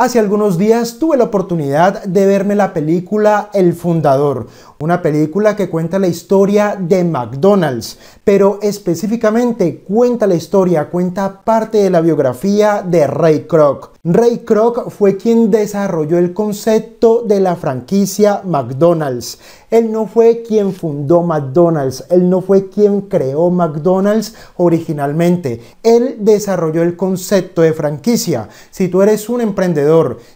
Hace algunos días tuve la oportunidad de verme la película El Fundador, una película que cuenta la historia de McDonald's, pero específicamente cuenta la historia, cuenta parte de la biografía de Ray Kroc. Ray Kroc fue quien desarrolló el concepto de la franquicia McDonald's. Él no fue quien fundó McDonald's, él no fue quien creó McDonald's originalmente. Él desarrolló el concepto de franquicia. Si tú eres un emprendedor,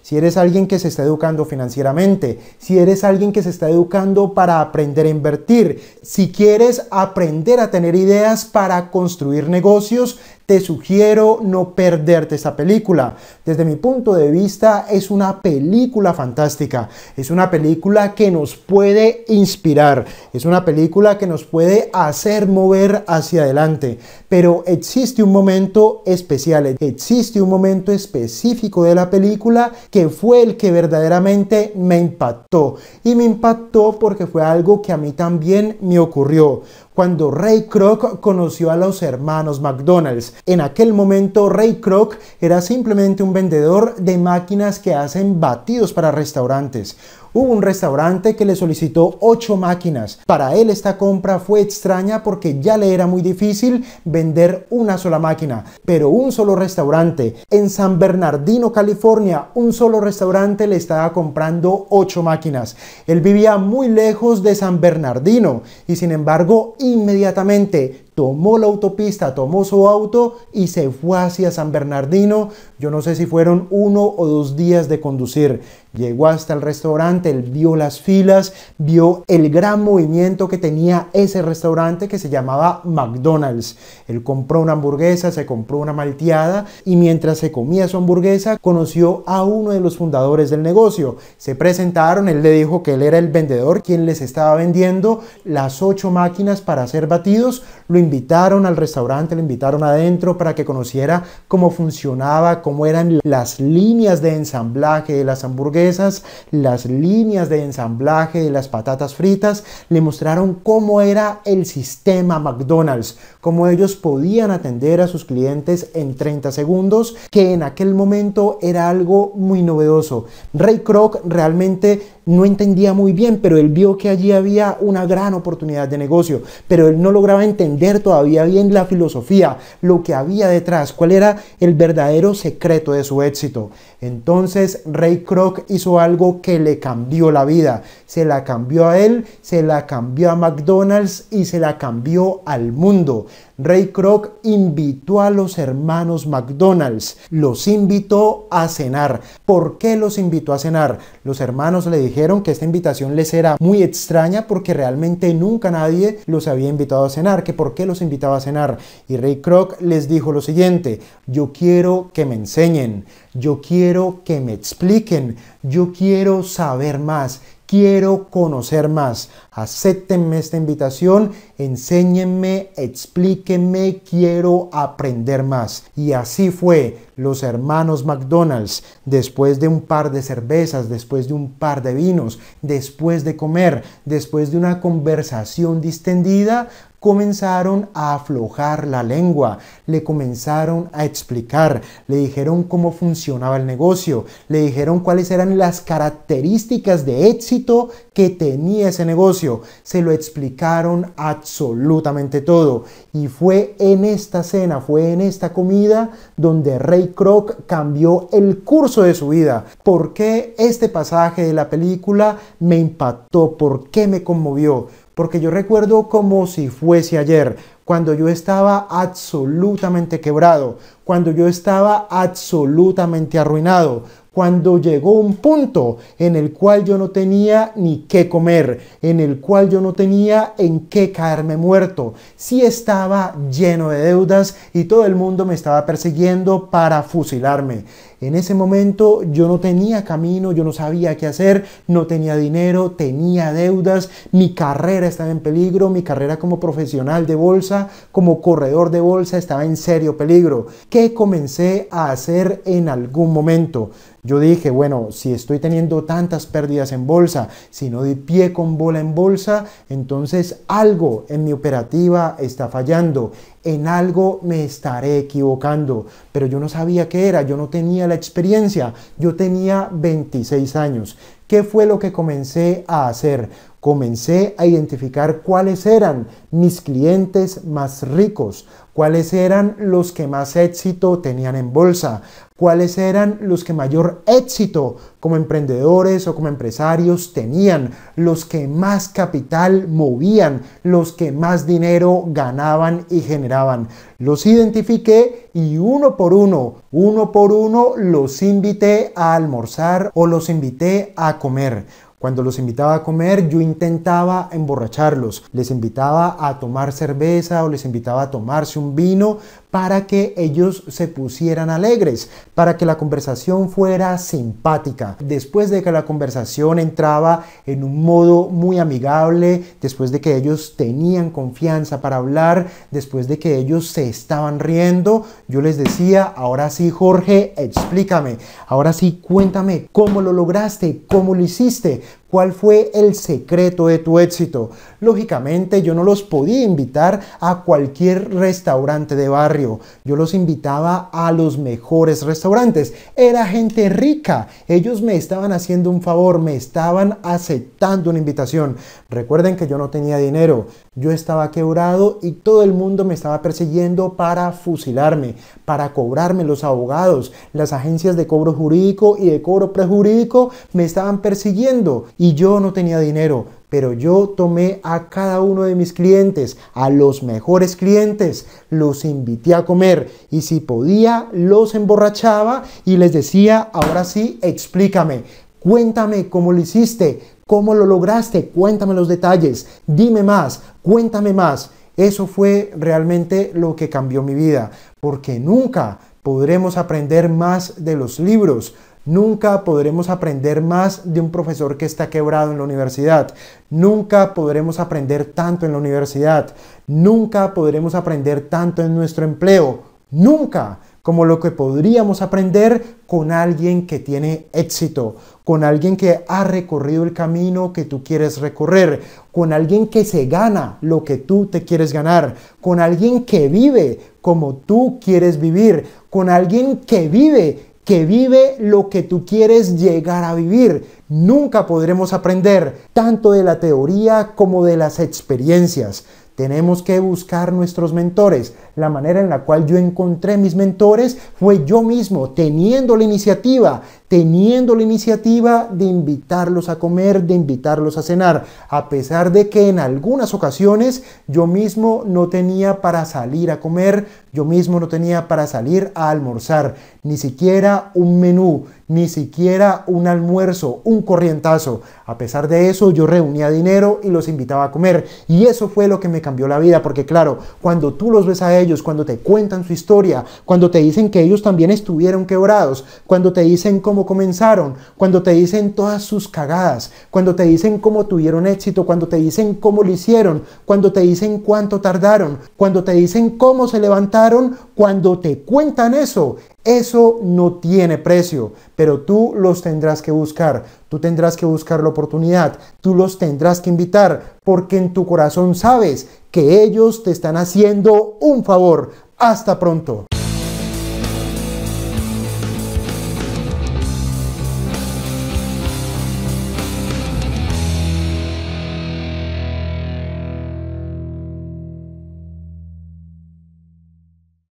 si eres alguien que se está educando financieramente, si eres alguien que se está educando para aprender a invertir, si quieres aprender a tener ideas para construir negocios, te sugiero no perderte esta película. Desde mi punto de vista es una película fantástica, es una película que nos puede inspirar, es una película que nos puede hacer mover hacia adelante, pero existe un momento especial, existe un momento específico de la película que fue el que verdaderamente me impactó y me impactó porque fue algo que a mí también me ocurrió cuando Ray Kroc conoció a los hermanos McDonald's. En aquel momento Ray Kroc era simplemente un vendedor de máquinas que hacen batidos para restaurantes. Hubo un restaurante que le solicitó 8 máquinas. Para él esta compra fue extraña porque ya le era muy difícil vender una sola máquina, pero un solo restaurante en San Bernardino, California, un solo restaurante le estaba comprando 8 máquinas. Él vivía muy lejos de San Bernardino y sin embargo inmediatamente tomó la autopista, tomó su auto y se fue hacia San Bernardino. Yo no sé si fueron uno o dos días de conducir. Llegó hasta el restaurante, él vio las filas, vio el gran movimiento que tenía ese restaurante que se llamaba McDonald's. Él compró una hamburguesa, se compró una malteada y mientras se comía su hamburguesa conoció a uno de los fundadores del negocio. Se presentaron, él le dijo que él era el vendedor quien les estaba vendiendo las ocho máquinas para hacer batidos invitaron al restaurante, le invitaron adentro para que conociera cómo funcionaba, cómo eran las líneas de ensamblaje de las hamburguesas, las líneas de ensamblaje de las patatas fritas. Le mostraron cómo era el sistema McDonald's, cómo ellos podían atender a sus clientes en 30 segundos, que en aquel momento era algo muy novedoso. Ray Kroc realmente no entendía muy bien, pero él vio que allí había una gran oportunidad de negocio, pero él no lograba entender todavía bien la filosofía, lo que había detrás, cuál era el verdadero secreto de su éxito. Entonces Ray Kroc hizo algo que le cambió la vida, se la cambió a él, se la cambió a McDonald's y se la cambió al mundo. Ray Kroc invitó a los hermanos McDonald's, los invitó a cenar. ¿Por qué los invitó a cenar? Los hermanos le dijeron que esta invitación les era muy extraña porque realmente nunca nadie los había invitado a cenar, que por qué los invitaba a cenar. Y Ray Kroc les dijo lo siguiente, yo quiero que me enseñen, yo quiero que me expliquen, yo quiero saber más quiero conocer más. Acéptenme esta invitación, enséñenme, explíquenme, quiero aprender más. Y así fue los hermanos McDonald's, después de un par de cervezas, después de un par de vinos, después de comer, después de una conversación distendida, comenzaron a aflojar la lengua, le comenzaron a explicar, le dijeron cómo funcionaba el negocio, le dijeron cuáles eran las características de éxito que tenía ese negocio, se lo explicaron absolutamente todo. Y fue en esta cena, fue en esta comida donde Ray Kroc cambió el curso de su vida. ¿Por qué este pasaje de la película me impactó? ¿Por qué me conmovió? Porque yo recuerdo como si fuese ayer, cuando yo estaba absolutamente quebrado, cuando yo estaba absolutamente arruinado, cuando llegó un punto en el cual yo no tenía ni qué comer, en el cual yo no tenía en qué caerme muerto. Sí estaba lleno de deudas y todo el mundo me estaba persiguiendo para fusilarme. En ese momento yo no tenía camino, yo no sabía qué hacer, no tenía dinero, tenía deudas, mi carrera estaba en peligro, mi carrera como profesional de bolsa, como corredor de bolsa estaba en serio peligro. ¿Qué comencé a hacer en algún momento? Yo dije, bueno, si estoy teniendo tantas pérdidas en bolsa, si no di pie con bola en bolsa, entonces algo en mi operativa está fallando en algo me estaré equivocando, pero yo no sabía qué era, yo no tenía la experiencia, yo tenía 26 años. ¿Qué fue lo que comencé a hacer? Comencé a identificar cuáles eran mis clientes más ricos, cuáles eran los que más éxito tenían en bolsa, cuáles eran los que mayor éxito como emprendedores o como empresarios tenían, los que más capital movían, los que más dinero ganaban y generaban. Los identifiqué y uno por uno, uno por uno, los invité a almorzar o los invité a comer. Cuando los invitaba a comer, yo intentaba emborracharlos. Les invitaba a tomar cerveza o les invitaba a tomarse un vino para que ellos se pusieran alegres, para que la conversación fuera simpática. Después de que la conversación entraba en un modo muy amigable, después de que ellos tenían confianza para hablar, después de que ellos se estaban riendo, yo les decía, ahora sí Jorge, explícame, ahora sí cuéntame cómo lo lograste, cómo lo hiciste, ¿Cuál fue el secreto de tu éxito? Lógicamente yo no los podía invitar a cualquier restaurante de barrio. Yo los invitaba a los mejores restaurantes. Era gente rica. Ellos me estaban haciendo un favor, me estaban aceptando una invitación. Recuerden que yo no tenía dinero. Yo estaba quebrado y todo el mundo me estaba persiguiendo para fusilarme, para cobrarme los abogados, las agencias de cobro jurídico y de cobro prejurídico me estaban persiguiendo y yo no tenía dinero, pero yo tomé a cada uno de mis clientes, a los mejores clientes, los invité a comer y si podía los emborrachaba y les decía, ahora sí, explícame, cuéntame cómo lo hiciste, cómo lo lograste, cuéntame los detalles, dime más, cuéntame más. Eso fue realmente lo que cambió mi vida, porque nunca podremos aprender más de los libros, Nunca podremos aprender más de un profesor que está quebrado en la universidad. Nunca podremos aprender tanto en la universidad. Nunca podremos aprender tanto en nuestro empleo. Nunca como lo que podríamos aprender con alguien que tiene éxito, con alguien que ha recorrido el camino que tú quieres recorrer, con alguien que se gana lo que tú te quieres ganar, con alguien que vive como tú quieres vivir, con alguien que vive que vive lo que tú quieres llegar a vivir. Nunca podremos aprender tanto de la teoría como de las experiencias. Tenemos que buscar nuestros mentores. La manera en la cual yo encontré mis mentores fue yo mismo, teniendo la iniciativa, teniendo la iniciativa de invitarlos a comer, de invitarlos a cenar, a pesar de que en algunas ocasiones yo mismo no tenía para salir a comer, yo mismo no tenía para salir a almorzar, ni siquiera un menú, ni siquiera un almuerzo, un corrientazo. A pesar de eso, yo reunía dinero y los invitaba a comer. Y eso fue lo que me cambió la vida, porque claro, cuando tú los ves a ellos, cuando te cuentan su historia, cuando te dicen que ellos también estuvieron quebrados, cuando te dicen cómo comenzaron, cuando te dicen todas sus cagadas, cuando te dicen cómo tuvieron éxito, cuando te dicen cómo lo hicieron, cuando te dicen cuánto tardaron, cuando te dicen cómo se levantaron, cuando te cuentan eso, eso no tiene precio, pero tú los tendrás que buscar, tú tendrás que buscar la oportunidad, tú los tendrás que invitar, porque en tu corazón sabes que ellos te están haciendo un favor. Hasta pronto.